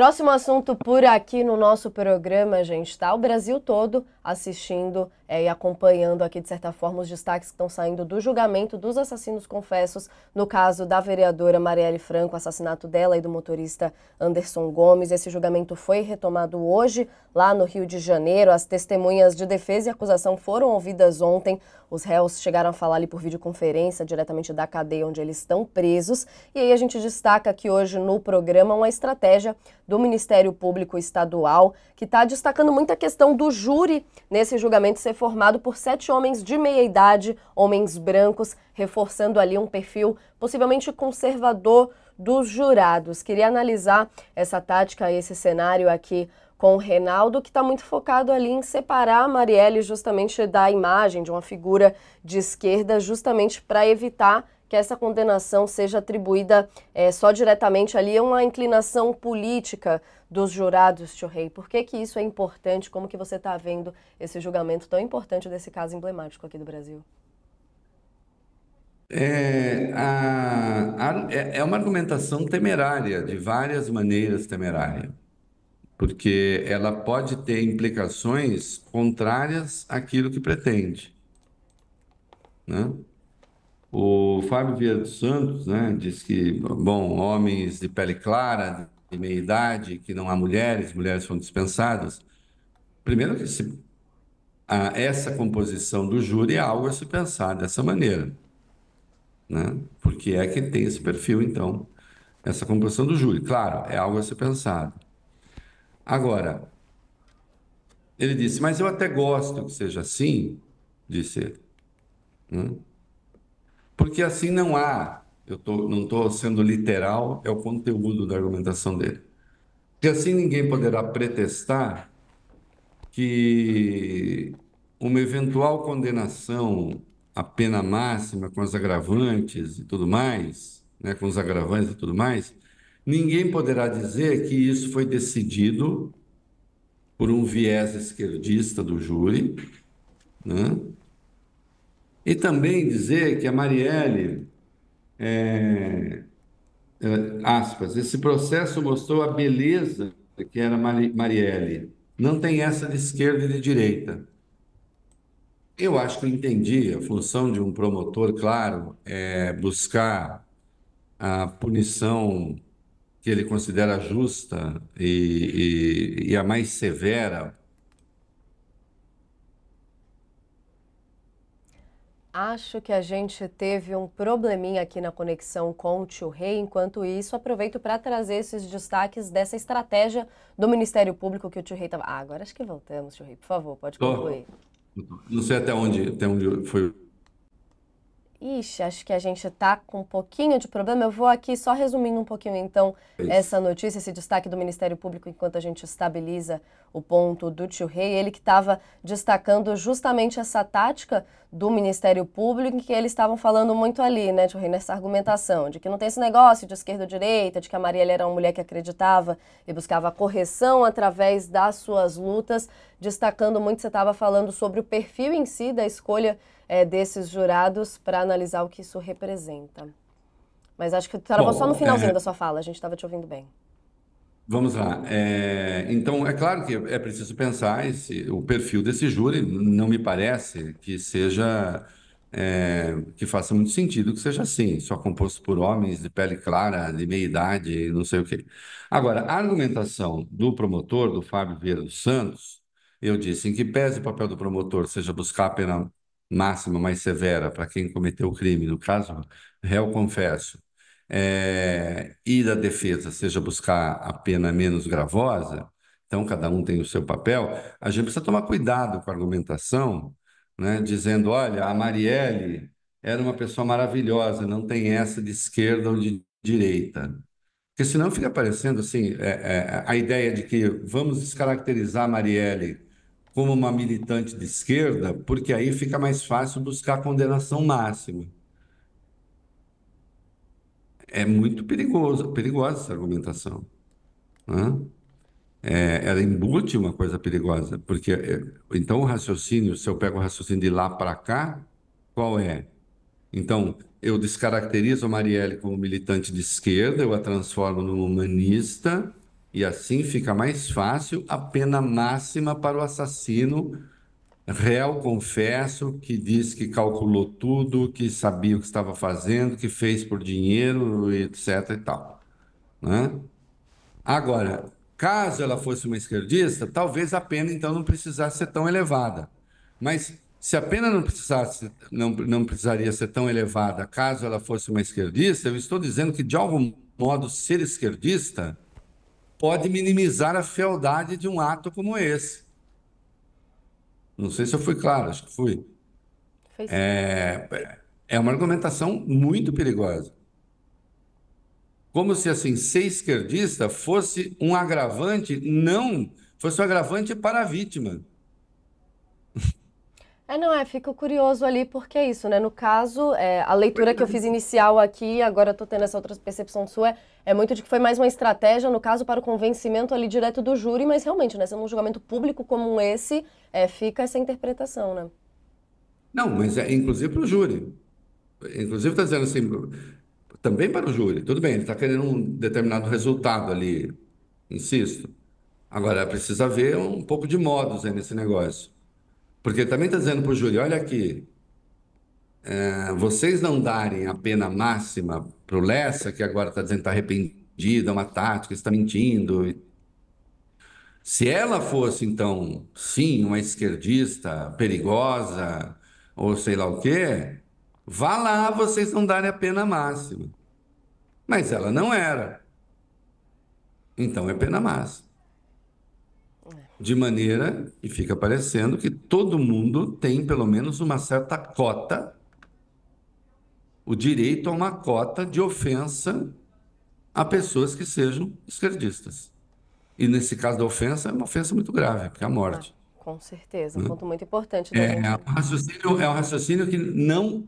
Próximo assunto por aqui no nosso programa, gente, tá o Brasil todo assistindo é, e acompanhando aqui, de certa forma, os destaques que estão saindo do julgamento dos assassinos confessos, no caso da vereadora Marielle Franco, assassinato dela e do motorista Anderson Gomes. Esse julgamento foi retomado hoje, lá no Rio de Janeiro. As testemunhas de defesa e acusação foram ouvidas ontem. Os réus chegaram a falar ali por videoconferência, diretamente da cadeia onde eles estão presos. E aí a gente destaca aqui hoje no programa uma estratégia do Ministério Público Estadual, que está destacando muita questão do júri nesse julgamento ser formado por sete homens de meia idade, homens brancos, reforçando ali um perfil possivelmente conservador dos jurados. Queria analisar essa tática, esse cenário aqui com o Reinaldo, que está muito focado ali em separar a Marielle justamente da imagem de uma figura de esquerda, justamente para evitar que essa condenação seja atribuída é, só diretamente ali a uma inclinação política dos jurados, Tio Rei. Por que, que isso é importante? Como que você está vendo esse julgamento tão importante desse caso emblemático aqui do Brasil? É, a, a, é uma argumentação temerária, de várias maneiras temerária, porque ela pode ter implicações contrárias àquilo que pretende. Né? O Fábio Vieira dos Santos né, diz que, bom, homens de pele clara, de meia idade, que não há mulheres, mulheres são dispensadas. Primeiro, que se, a, essa composição do júri é algo a se pensar dessa maneira, né? porque é que tem esse perfil, então, essa composição do júri. Claro, é algo a se pensar. Agora, ele disse, mas eu até gosto que seja assim, disse ele. Né? Porque assim não há, eu tô, não estou sendo literal, é o conteúdo da argumentação dele. Porque assim ninguém poderá pretestar que uma eventual condenação à pena máxima com os agravantes e tudo mais, né, com os agravantes e tudo mais, ninguém poderá dizer que isso foi decidido por um viés esquerdista do júri, né? E também dizer que a Marielle, é, é, aspas, esse processo mostrou a beleza que era Marielle. Não tem essa de esquerda e de direita. Eu acho que eu entendi. A função de um promotor, claro, é buscar a punição que ele considera justa e, e, e a mais severa Acho que a gente teve um probleminha aqui na conexão com o Tio Rei. Enquanto isso, aproveito para trazer esses destaques dessa estratégia do Ministério Público que o Tio Rei estava. Ah, agora acho que voltamos, Tio Rei, por favor, pode concluir. Não sei até onde, até onde foi. Ixi, acho que a gente está com um pouquinho de problema. Eu vou aqui só resumindo um pouquinho, então, é essa notícia, esse destaque do Ministério Público, enquanto a gente estabiliza o ponto do Tio Rei, ele que estava destacando justamente essa tática do Ministério Público, em que eles estavam falando muito ali, né, Tio Rei, nessa argumentação, de que não tem esse negócio de esquerda ou direita, de que a Marielle era uma mulher que acreditava e buscava correção através das suas lutas, destacando muito, você estava falando sobre o perfil em si da escolha é, desses jurados para analisar o que isso representa. Mas acho que estava só no finalzinho é... da sua fala, a gente estava te ouvindo bem. Vamos lá. É, então, é claro que é preciso pensar esse, o perfil desse júri. Não me parece que seja é, que faça muito sentido que seja assim, só composto por homens de pele clara, de meia idade, não sei o quê. Agora, a argumentação do promotor, do Fábio Vieira dos Santos, eu disse em que pese o papel do promotor seja buscar a pena máxima mais severa para quem cometeu o crime, no caso réu confesso, é, e da defesa seja buscar a pena menos gravosa, então cada um tem o seu papel, a gente precisa tomar cuidado com a argumentação, né, dizendo, olha, a Marielle era uma pessoa maravilhosa, não tem essa de esquerda ou de direita. Porque senão fica parecendo assim, é, é, a ideia de que vamos descaracterizar a Marielle como uma militante de esquerda, porque aí fica mais fácil buscar a condenação máxima é muito perigoso, perigosa essa argumentação. Né? É, ela embute uma coisa perigosa, porque é, então o raciocínio, se eu pego o raciocínio de lá para cá, qual é? Então, eu descaracterizo a Marielle como militante de esquerda, eu a transformo num humanista, e assim fica mais fácil a pena máxima para o assassino Réu, confesso, que disse que calculou tudo, que sabia o que estava fazendo, que fez por dinheiro, etc e tal. Né? Agora, caso ela fosse uma esquerdista, talvez a pena então não precisasse ser tão elevada. Mas se a pena não, precisasse, não, não precisaria ser tão elevada caso ela fosse uma esquerdista, eu estou dizendo que, de algum modo, ser esquerdista pode minimizar a fealdade de um ato como esse. Não sei se eu fui claro, acho que fui. É, é uma argumentação muito perigosa. Como se assim ser esquerdista fosse um agravante, não, fosse um agravante para a vítima. É, não, é, fico curioso ali porque é isso, né? No caso, é, a leitura que eu fiz inicial aqui, agora estou tendo essa outra percepção sua, é, muito de que foi mais uma estratégia, no caso, para o convencimento ali direto do júri, mas realmente, né, sendo um julgamento público como esse, é, fica essa interpretação, né? Não, mas é inclusive para o júri. Inclusive está dizendo assim, também para o júri, tudo bem, ele está querendo um determinado resultado ali, insisto. Agora, precisa ver um pouco de modos aí nesse negócio. Porque também está dizendo para o júri: olha aqui, é, vocês não darem a pena máxima para o Lessa, que agora está dizendo que está arrependido, é uma tática, está mentindo. Se ela fosse, então, sim, uma esquerdista perigosa, ou sei lá o quê, vá lá vocês não darem a pena máxima. Mas ela não era. Então é pena máxima de maneira e fica parecendo que todo mundo tem pelo menos uma certa cota, o direito a uma cota de ofensa a pessoas que sejam esquerdistas. E nesse caso da ofensa, é uma ofensa muito grave, porque é a morte. Ah, com certeza, um né? ponto muito importante. É, é, um raciocínio, é um raciocínio que não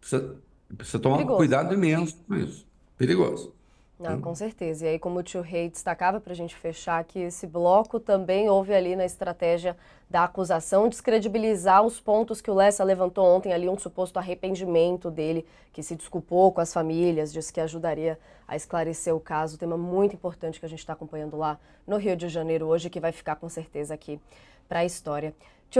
precisa, precisa tomar Perigoso. cuidado imenso com isso. Perigoso. Ah, com certeza. E aí, como o tio Rei destacava para a gente fechar, que esse bloco também houve ali na estratégia da acusação descredibilizar os pontos que o Lessa levantou ontem ali, um suposto arrependimento dele, que se desculpou com as famílias, disse que ajudaria a esclarecer o caso. Tema muito importante que a gente está acompanhando lá no Rio de Janeiro hoje, que vai ficar com certeza aqui para a história.